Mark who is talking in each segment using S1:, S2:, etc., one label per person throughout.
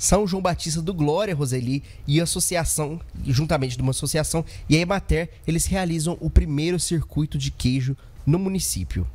S1: São João Batista do Glória Roseli e associação, juntamente de uma associação e
S2: a Emater, eles realizam o primeiro circuito de queijo no município.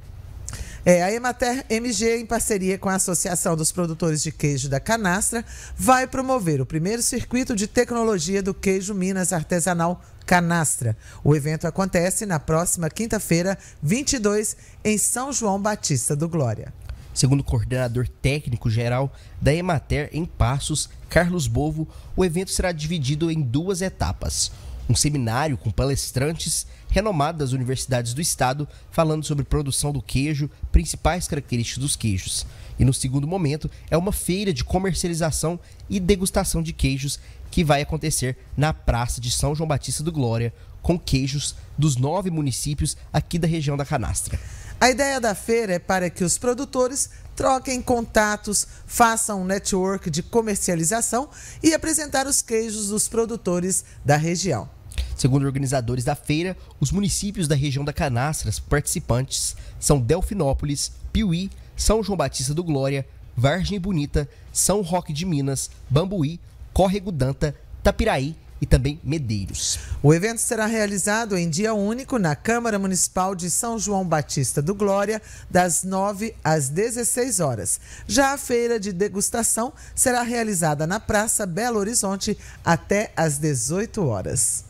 S2: É, a Emater MG, em parceria com a Associação dos Produtores de Queijo da Canastra, vai promover o primeiro circuito de tecnologia do queijo Minas artesanal Canastra. O evento acontece na próxima quinta-feira, 22, em São João Batista do Glória. Segundo o coordenador técnico geral da Emater em
S1: Passos, Carlos Bovo, o evento será dividido em duas etapas. Um seminário com palestrantes renomados das universidades do estado falando sobre produção do queijo, principais características dos queijos. E no segundo momento é uma feira de comercialização e degustação de queijos que vai acontecer na Praça de São João Batista do Glória,
S2: com queijos dos nove municípios aqui da região da Canastra. A ideia da feira é para que os produtores troquem contatos, façam um network de comercialização e apresentar os queijos dos produtores da região. Segundo
S1: organizadores da feira, os municípios da região da Canastra participantes são Delfinópolis, Piuí, São João Batista do Glória, Vargem Bonita, São Roque de Minas,
S2: Bambuí, Córrego Danta, Tapiraí e também Medeiros. O evento será realizado em dia único na Câmara Municipal de São João Batista do Glória, das 9 às 16 horas. Já a feira de degustação será realizada na Praça Belo Horizonte até às 18 horas.